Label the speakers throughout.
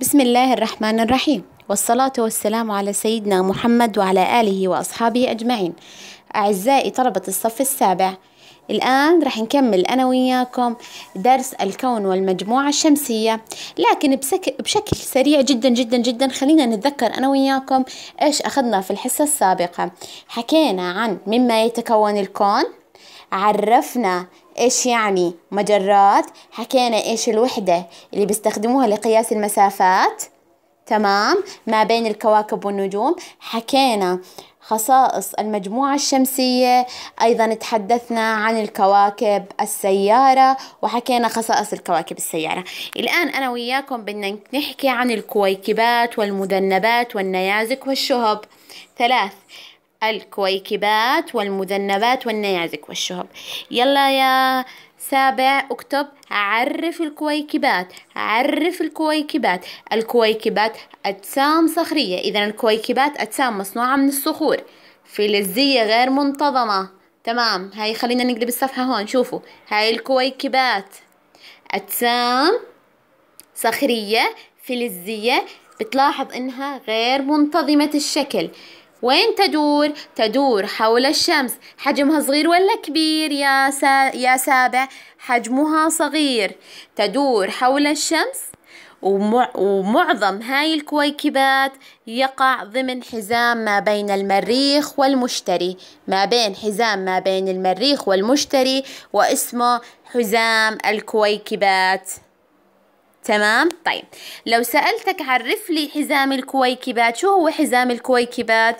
Speaker 1: بسم الله الرحمن الرحيم والصلاة والسلام على سيدنا محمد وعلى آله وأصحابه أجمعين أعزائي طلبة الصف السابع الآن رح نكمل أنا وياكم درس الكون والمجموعة الشمسية لكن بسك... بشكل سريع جدا جدا جدا خلينا نتذكر أنا وياكم إيش أخذنا في الحصة السابقة حكينا عن مما يتكون الكون عرفنا إيش يعني مجرات حكينا إيش الوحدة اللي بيستخدموها لقياس المسافات تمام ما بين الكواكب والنجوم حكينا خصائص المجموعة الشمسية أيضا تحدثنا عن الكواكب السيارة وحكينا خصائص الكواكب السيارة الآن أنا وياكم بدنا نحكي عن الكويكبات والمذنبات والنيازك والشهب ثلاث الكويكبات والمذنبات والنيازك والشهب يلا يا سابع اكتب عرف الكويكبات عرف الكويكبات الكويكبات أجسام صخرية إذا الكويكبات أجسام مصنوعة من الصخور فلزية غير منتظمة تمام هاي خلينا نقلب الصفحة هون شوفوا هاي الكويكبات أجسام صخرية فلزية بتلاحظ إنها غير منتظمة الشكل وين تدور؟ تدور حول الشمس حجمها صغير ولا كبير يا, سا... يا سابع؟ حجمها صغير تدور حول الشمس ومع... ومعظم هاي الكويكبات يقع ضمن حزام ما بين المريخ والمشتري ما بين حزام ما بين المريخ والمشتري واسمه حزام الكويكبات تمام طيب لو سألتك عرف لي حزام الكويكبات شو هو حزام الكويكبات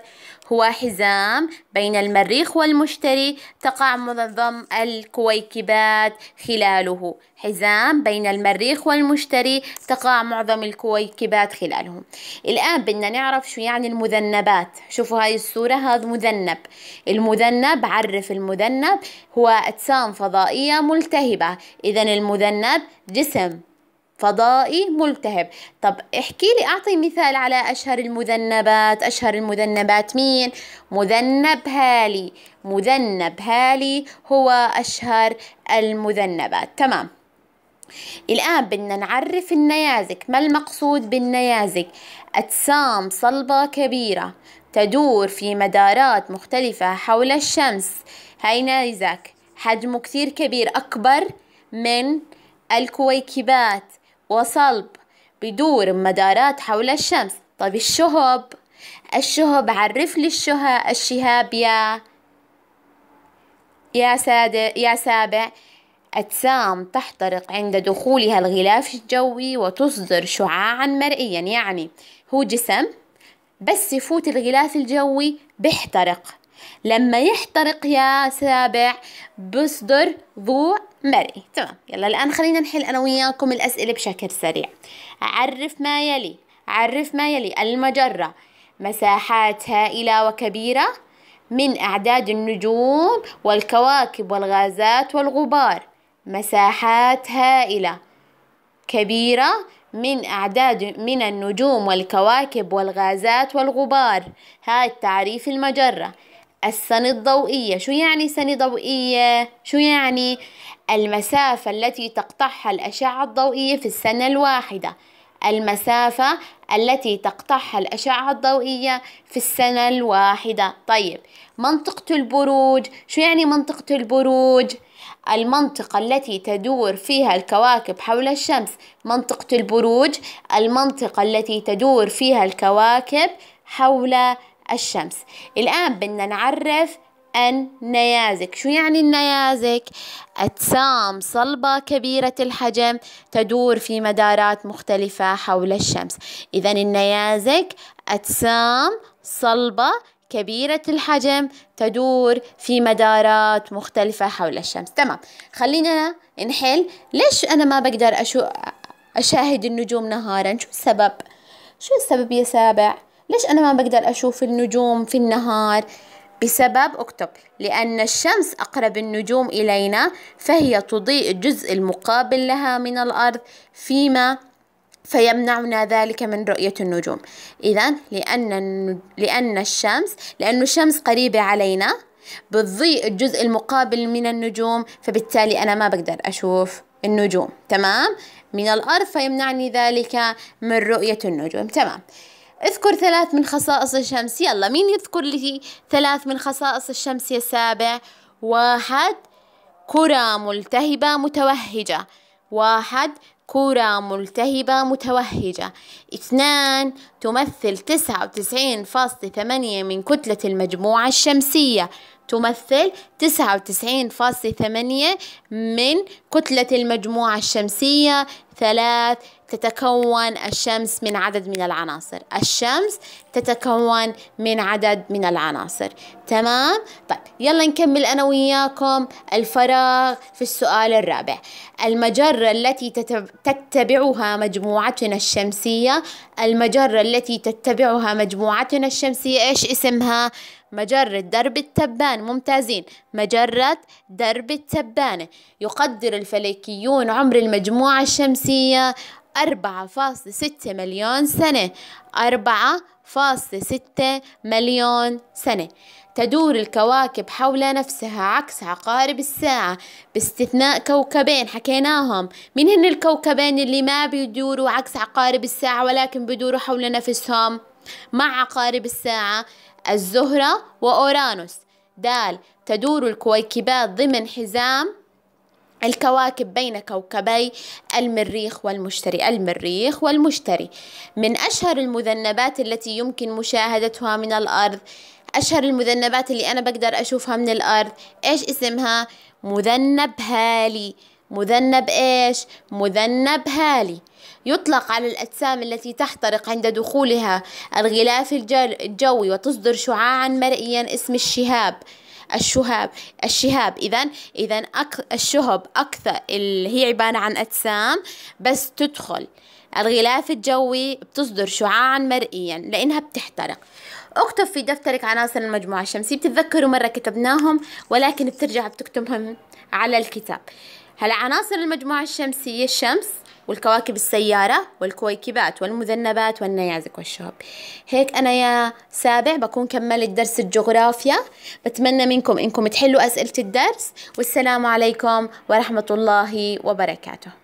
Speaker 1: هو حزام بين المريخ والمشتري تقع منظم الكويكبات خلاله حزام بين المريخ والمشتري تقع معظم الكويكبات خلاله الآن بدنا نعرف شو يعني المذنبات شوفوا هاي الصورة هذا مذنب المذنب عرف المذنب هو أجسام فضائية ملتهبة إذا المذنب جسم فضائي ملتهب طب احكي لي اعطي مثال على اشهر المذنبات اشهر المذنبات مين مذنب هالي مذنب هالي هو اشهر المذنبات تمام الآن بدنا نعرف النيازك ما المقصود بالنيازك أجسام صلبة كبيرة تدور في مدارات مختلفة حول الشمس هاي نيزك حجمه كثير كبير أكبر من الكويكبات وصلب بدور مدارات حول الشمس طب الشهب الشهب عرف لي الشها الشهاب يا يا سادة يا سابع أجسام تحترق عند دخولها الغلاف الجوي وتصدر شعاعا مرئيا يعني هو جسم بس يفوت الغلاف الجوي بيحترق لما يحترق يا سابع بيصدر ضوء مرئي تمام يلا الآن خلينا نحل أنا وياكم الأسئلة بشكل سريع عرف ما يلي عرف ما يلي المجرة مساحات هائلة وكبيرة من أعداد النجوم والكواكب والغازات والغبار مساحات هائلة كبيرة من أعداد من النجوم والكواكب والغازات والغبار هاي تعريف المجرة السنة الضوئية شو يعني سنة ضوئية؟ شو يعني؟ المسافة التي تقطعها الأشعة الضوئية في السنة الواحدة المسافة التي تقطعها الأشعة الضوئية في السنة الواحدة طيب منطقة البروج شو يعني منطقة البروج؟ المنطقة التي تدور فيها الكواكب حول الشمس منطقة البروج المنطقة التي تدور فيها الكواكب حول الشمس الآن بدنا نعرف النيازك شو يعني النيازك؟ أجسام صلبة كبيرة الحجم تدور في مدارات مختلفة حول الشمس إذا النيازك أجسام صلبة كبيرة الحجم تدور في مدارات مختلفة حول الشمس تمام خلينا نحل ليش أنا ما بقدر أشو أشاهد النجوم نهارا شو السبب؟ شو السبب يا سابع؟ ليش أنا ما بقدر أشوف النجوم في النهار؟ بسبب اكتب لأن الشمس أقرب النجوم إلينا فهي تضيء الجزء المقابل لها من الأرض فيما فيمنعنا ذلك من رؤية النجوم إذا لأن, لأن الشمس لأن الشمس قريبة علينا بتضيء الجزء المقابل من النجوم فبالتالي أنا ما بقدر أشوف النجوم تمام من الأرض فيمنعني ذلك من رؤية النجوم تمام اذكر ثلاث من خصائص الشمس يلا مين يذكر لي ثلاث من خصائص الشمس يا سابع واحد كرة ملتهبة متوهجة واحد كرة ملتهبة متوهجة اثنان تمثل تسعة وتسعين فاصلة ثمانية من كتلة المجموعة الشمسية تمثل تسعة وتسعين فاصلة ثمانية من كتلة المجموعة الشمسية ثلاث تتكون الشمس من عدد من العناصر الشمس تتكون من عدد من العناصر تمام طيب يلا نكمل أنا وياكم الفراغ في السؤال الرابع المجرة التي تتبعها مجموعتنا الشمسية المجرة التي تتبعها مجموعتنا الشمسية إيش اسمها مجرة درب التبان ممتازين مجرة درب التبانة يقدر الفلكيون عمر المجموعة الشمسية الشمسية 4.6 مليون سنة 4.6 مليون سنة تدور الكواكب حول نفسها عكس عقارب الساعة باستثناء كوكبين حكيناهم من هن الكوكبين اللي ما بيدوروا عكس عقارب الساعة ولكن بيدوروا حول نفسهم مع عقارب الساعة الزهرة وأورانوس دال تدور الكويكبات ضمن حزام الكواكب بين كوكبي المريخ والمشتري المريخ والمشتري من أشهر المذنبات التي يمكن مشاهدتها من الأرض أشهر المذنبات اللي أنا بقدر أشوفها من الأرض إيش اسمها؟ مذنب هالي مذنب إيش؟ مذنب هالي يطلق على الأجسام التي تحترق عند دخولها الغلاف الجوي وتصدر شعاعا مرئيا اسم الشهاب الشهاب الشهاب إذا إذا أك الشهب أكثر اللي هي عبارة عن أجسام بس تدخل الغلاف الجوي بتصدر شعاعا مرئيا لأنها بتحترق اكتب في دفترك عناصر المجموعة الشمسية بتتذكروا مرة كتبناهم ولكن بترجع بتكتبهم على الكتاب هلا عناصر المجموعة الشمسية الشمس والكواكب السيارة والكويكبات والمذنبات والنيازك والشهب هيك أنا يا سابع بكون كملت درس الجغرافيا بتمنى منكم إنكم تحلوا أسئلة الدرس والسلام عليكم ورحمة الله وبركاته